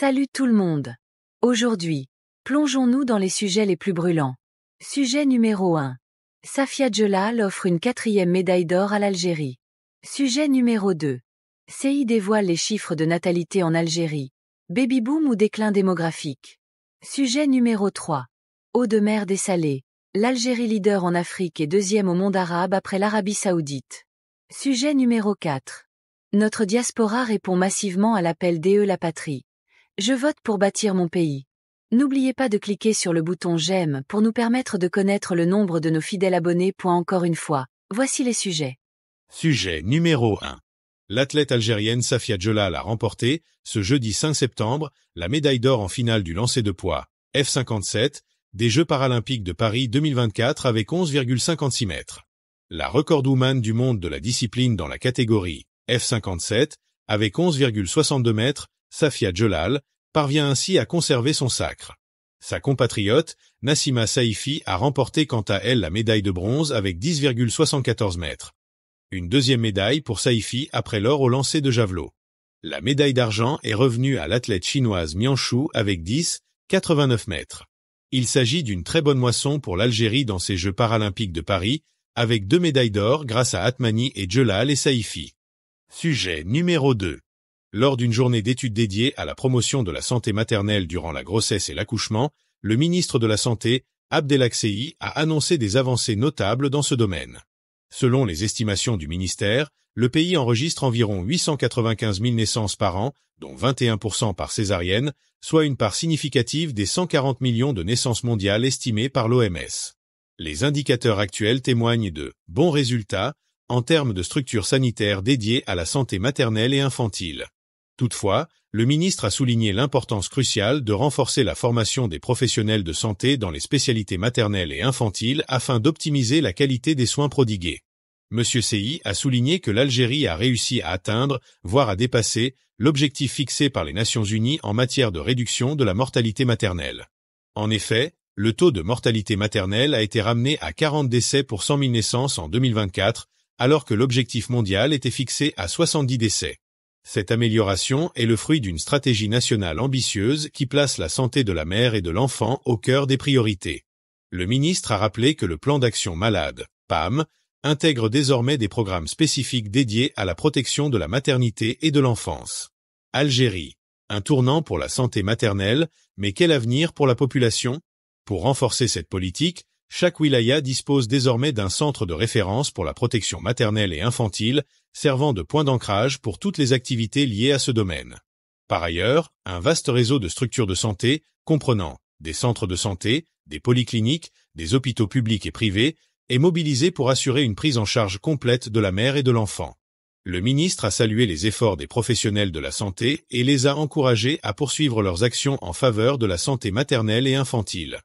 Salut tout le monde. Aujourd'hui, plongeons-nous dans les sujets les plus brûlants. Sujet numéro 1. Safia Djelal offre une quatrième médaille d'or à l'Algérie. Sujet numéro 2. CI dévoile les chiffres de natalité en Algérie. Baby boom ou déclin démographique. Sujet numéro 3. Eau de mer dessalée. L'Algérie leader en Afrique et deuxième au monde arabe après l'Arabie saoudite. Sujet numéro 4. Notre diaspora répond massivement à l'appel d'E e la patrie. Je vote pour bâtir mon pays. N'oubliez pas de cliquer sur le bouton J'aime pour nous permettre de connaître le nombre de nos fidèles abonnés. encore une fois, voici les sujets. Sujet numéro 1. L'athlète algérienne Safia Djolal a remporté, ce jeudi 5 septembre, la médaille d'or en finale du lancer de poids, F57, des Jeux paralympiques de Paris 2024 avec 11,56 mètres. La woman du monde de la discipline dans la catégorie F57, avec 11,62 mètres, Safia Jolal, parvient ainsi à conserver son sacre. Sa compatriote, Nassima Saifi, a remporté quant à elle la médaille de bronze avec 10,74 mètres. Une deuxième médaille pour Saifi après l'or au lancer de javelot. La médaille d'argent est revenue à l'athlète chinoise Mianchou avec 10,89 mètres. Il s'agit d'une très bonne moisson pour l'Algérie dans ces Jeux paralympiques de Paris, avec deux médailles d'or grâce à Atmani et Jolal et Saifi. Sujet numéro 2 lors d'une journée d'études dédiée à la promotion de la santé maternelle durant la grossesse et l'accouchement, le ministre de la Santé, Abdelaksei, a annoncé des avancées notables dans ce domaine. Selon les estimations du ministère, le pays enregistre environ 895 000 naissances par an, dont 21% par césarienne, soit une part significative des 140 millions de naissances mondiales estimées par l'OMS. Les indicateurs actuels témoignent de bons résultats en termes de structures sanitaires dédiées à la santé maternelle et infantile. Toutefois, le ministre a souligné l'importance cruciale de renforcer la formation des professionnels de santé dans les spécialités maternelles et infantiles afin d'optimiser la qualité des soins prodigués. M. Seyi a souligné que l'Algérie a réussi à atteindre, voire à dépasser, l'objectif fixé par les Nations Unies en matière de réduction de la mortalité maternelle. En effet, le taux de mortalité maternelle a été ramené à 40 décès pour 100 000 naissances en 2024, alors que l'objectif mondial était fixé à 70 décès. Cette amélioration est le fruit d'une stratégie nationale ambitieuse qui place la santé de la mère et de l'enfant au cœur des priorités. Le ministre a rappelé que le plan d'action malade, PAM, intègre désormais des programmes spécifiques dédiés à la protection de la maternité et de l'enfance. Algérie. Un tournant pour la santé maternelle, mais quel avenir pour la population Pour renforcer cette politique, chaque wilaya dispose désormais d'un centre de référence pour la protection maternelle et infantile, servant de point d'ancrage pour toutes les activités liées à ce domaine. Par ailleurs, un vaste réseau de structures de santé, comprenant des centres de santé, des polycliniques, des hôpitaux publics et privés, est mobilisé pour assurer une prise en charge complète de la mère et de l'enfant. Le ministre a salué les efforts des professionnels de la santé et les a encouragés à poursuivre leurs actions en faveur de la santé maternelle et infantile.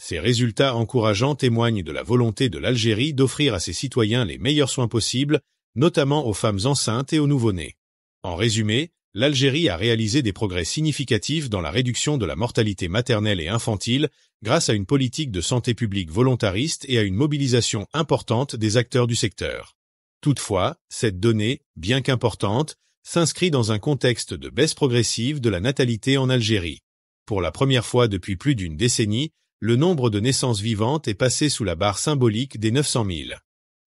Ces résultats encourageants témoignent de la volonté de l'Algérie d'offrir à ses citoyens les meilleurs soins possibles notamment aux femmes enceintes et aux nouveau-nés. En résumé, l'Algérie a réalisé des progrès significatifs dans la réduction de la mortalité maternelle et infantile grâce à une politique de santé publique volontariste et à une mobilisation importante des acteurs du secteur. Toutefois, cette donnée, bien qu'importante, s'inscrit dans un contexte de baisse progressive de la natalité en Algérie. Pour la première fois depuis plus d'une décennie, le nombre de naissances vivantes est passé sous la barre symbolique des 900 000.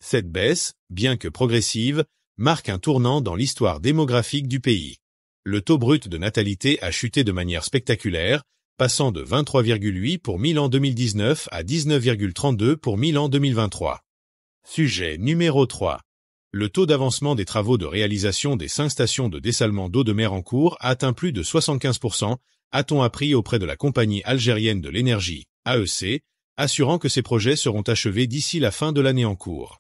Cette baisse, bien que progressive, marque un tournant dans l'histoire démographique du pays. Le taux brut de natalité a chuté de manière spectaculaire, passant de 23,8 pour 1000 en 2019 à 19,32 pour 1000 en 2023. Sujet numéro 3. Le taux d'avancement des travaux de réalisation des cinq stations de dessalement d'eau de mer en cours atteint plus de 75%, a-t-on appris auprès de la compagnie algérienne de l'énergie, AEC, assurant que ces projets seront achevés d'ici la fin de l'année en cours.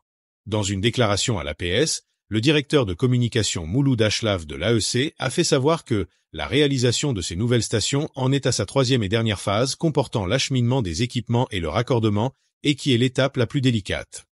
Dans une déclaration à l'APS, le directeur de communication Mouloud Achlaf de l'AEC a fait savoir que la réalisation de ces nouvelles stations en est à sa troisième et dernière phase comportant l'acheminement des équipements et le raccordement, et qui est l'étape la plus délicate.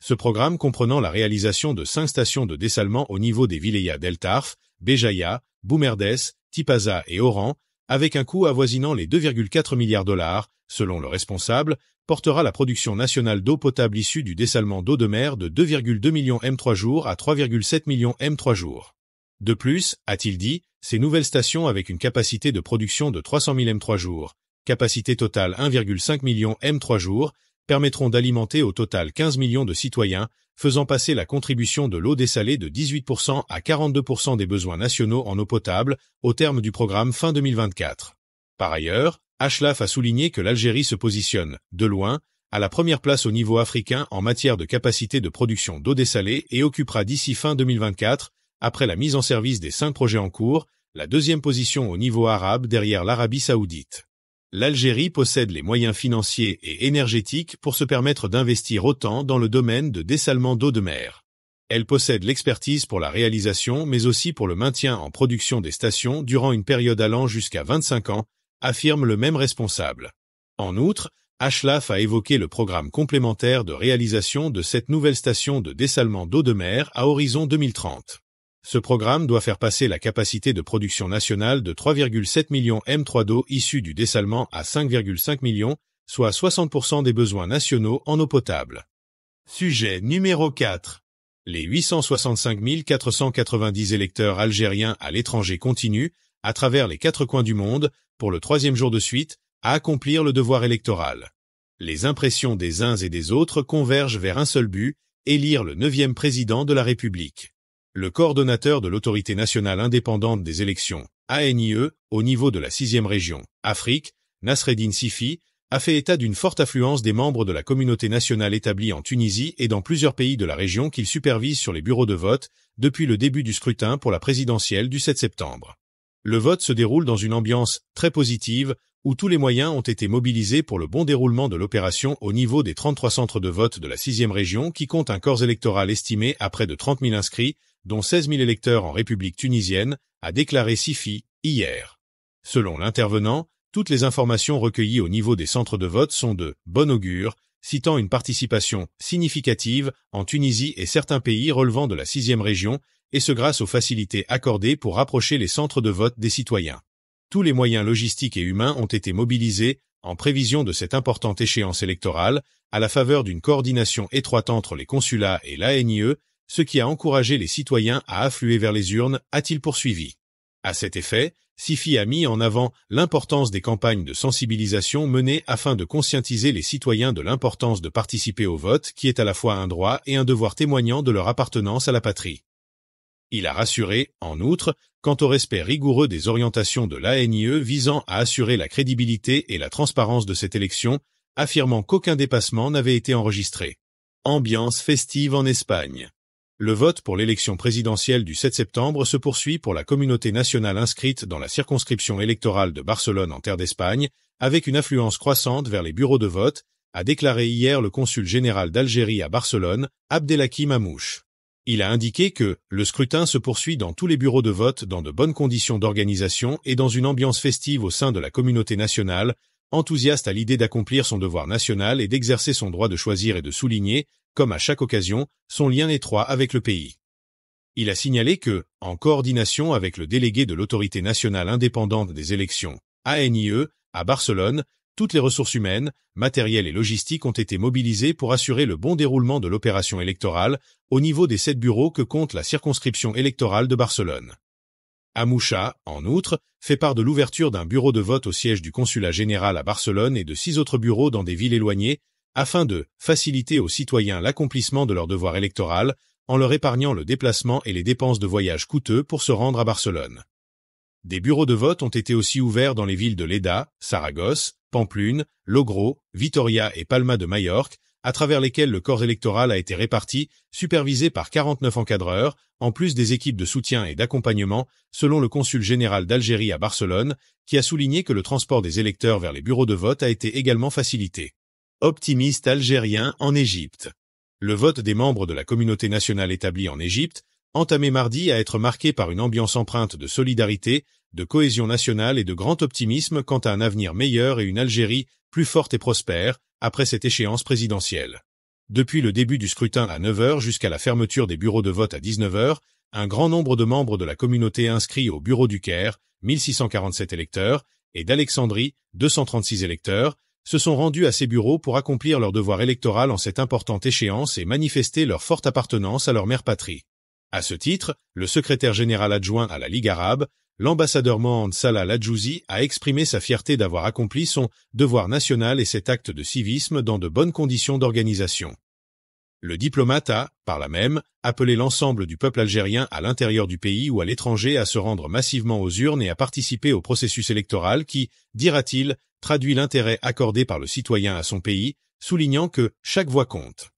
Ce programme comprenant la réalisation de cinq stations de dessalement au niveau des Vilayas d'Eltarf, Béjaïa, Boumerdès, Tipaza et Oran, avec un coût avoisinant les 2,4 milliards de dollars, selon le responsable, portera la production nationale d'eau potable issue du dessalement d'eau de mer de 2,2 millions M3 jours à 3,7 millions M3 jours. De plus, a-t-il dit, ces nouvelles stations avec une capacité de production de 300 000 M3 jours, capacité totale 1,5 million M3 jours, permettront d'alimenter au total 15 millions de citoyens, faisant passer la contribution de l'eau dessalée de 18% à 42% des besoins nationaux en eau potable au terme du programme fin 2024. Par ailleurs, Ashlaf a souligné que l'Algérie se positionne, de loin, à la première place au niveau africain en matière de capacité de production d'eau dessalée et occupera d'ici fin 2024, après la mise en service des cinq projets en cours, la deuxième position au niveau arabe derrière l'Arabie saoudite. L'Algérie possède les moyens financiers et énergétiques pour se permettre d'investir autant dans le domaine de dessalement d'eau de mer. Elle possède l'expertise pour la réalisation mais aussi pour le maintien en production des stations durant une période allant jusqu'à 25 ans, affirme le même responsable. En outre, Ashlaf a évoqué le programme complémentaire de réalisation de cette nouvelle station de dessalement d'eau de mer à horizon 2030. Ce programme doit faire passer la capacité de production nationale de 3,7 millions M3 d'eau issue du dessalement à 5,5 millions, soit 60% des besoins nationaux en eau potable. Sujet numéro 4. Les 865 490 électeurs algériens à l'étranger continuent, à travers les quatre coins du monde, pour le troisième jour de suite, à accomplir le devoir électoral. Les impressions des uns et des autres convergent vers un seul but, élire le neuvième président de la République. Le coordonnateur de l'Autorité nationale indépendante des élections, ANIE, au niveau de la sixième région, Afrique, Nasreddin Sifi, a fait état d'une forte affluence des membres de la communauté nationale établie en Tunisie et dans plusieurs pays de la région qu'il supervise sur les bureaux de vote depuis le début du scrutin pour la présidentielle du 7 septembre le vote se déroule dans une ambiance très positive où tous les moyens ont été mobilisés pour le bon déroulement de l'opération au niveau des 33 centres de vote de la 6e région qui compte un corps électoral estimé à près de 30 000 inscrits, dont 16 000 électeurs en République tunisienne, a déclaré SIFI hier. Selon l'intervenant, toutes les informations recueillies au niveau des centres de vote sont de bon augure, citant une participation significative en Tunisie et certains pays relevant de la sixième région, et ce grâce aux facilités accordées pour rapprocher les centres de vote des citoyens. Tous les moyens logistiques et humains ont été mobilisés en prévision de cette importante échéance électorale, à la faveur d'une coordination étroite entre les consulats et l'ANIE, ce qui a encouragé les citoyens à affluer vers les urnes, a-t-il poursuivi. À cet effet, SIFI a mis en avant l'importance des campagnes de sensibilisation menées afin de conscientiser les citoyens de l'importance de participer au vote qui est à la fois un droit et un devoir témoignant de leur appartenance à la patrie. Il a rassuré, en outre, quant au respect rigoureux des orientations de l'ANIE visant à assurer la crédibilité et la transparence de cette élection, affirmant qu'aucun dépassement n'avait été enregistré. Ambiance festive en Espagne. Le vote pour l'élection présidentielle du 7 septembre se poursuit pour la communauté nationale inscrite dans la circonscription électorale de Barcelone en terre d'Espagne, avec une affluence croissante vers les bureaux de vote, a déclaré hier le consul général d'Algérie à Barcelone, Abdelhakim Mamouche. Il a indiqué que le scrutin se poursuit dans tous les bureaux de vote dans de bonnes conditions d'organisation et dans une ambiance festive au sein de la communauté nationale, enthousiaste à l'idée d'accomplir son devoir national et d'exercer son droit de choisir et de souligner, comme à chaque occasion, son lien étroit avec le pays. Il a signalé que, en coordination avec le délégué de l'autorité nationale indépendante des élections, ANIE, à Barcelone, toutes les ressources humaines, matérielles et logistiques ont été mobilisées pour assurer le bon déroulement de l'opération électorale au niveau des sept bureaux que compte la circonscription électorale de Barcelone. Amoucha, en outre, fait part de l'ouverture d'un bureau de vote au siège du consulat général à Barcelone et de six autres bureaux dans des villes éloignées, afin de faciliter aux citoyens l'accomplissement de leur devoir électoral en leur épargnant le déplacement et les dépenses de voyage coûteux pour se rendre à Barcelone. Des bureaux de vote ont été aussi ouverts dans les villes de Leda, Saragosse, Pamplune, Logro, Vitoria et Palma de Majorque, à travers lesquels le corps électoral a été réparti, supervisé par 49 encadreurs, en plus des équipes de soutien et d'accompagnement, selon le consul général d'Algérie à Barcelone, qui a souligné que le transport des électeurs vers les bureaux de vote a été également facilité optimiste algérien en Égypte. Le vote des membres de la communauté nationale établie en Égypte, entamé mardi à être marqué par une ambiance empreinte de solidarité, de cohésion nationale et de grand optimisme quant à un avenir meilleur et une Algérie plus forte et prospère après cette échéance présidentielle. Depuis le début du scrutin à 9h jusqu'à la fermeture des bureaux de vote à 19h, un grand nombre de membres de la communauté inscrits au bureau du Caire, 1647 électeurs, et d'Alexandrie, 236 électeurs, se sont rendus à ces bureaux pour accomplir leur devoir électoral en cette importante échéance et manifester leur forte appartenance à leur mère patrie. À ce titre, le secrétaire général adjoint à la Ligue arabe, l'ambassadeur Mohand Salah Ladjouzi, a exprimé sa fierté d'avoir accompli son devoir national et cet acte de civisme dans de bonnes conditions d'organisation. Le diplomate a, par là même, appelé l'ensemble du peuple algérien à l'intérieur du pays ou à l'étranger à se rendre massivement aux urnes et à participer au processus électoral qui, dira-t-il, traduit l'intérêt accordé par le citoyen à son pays, soulignant que chaque voix compte.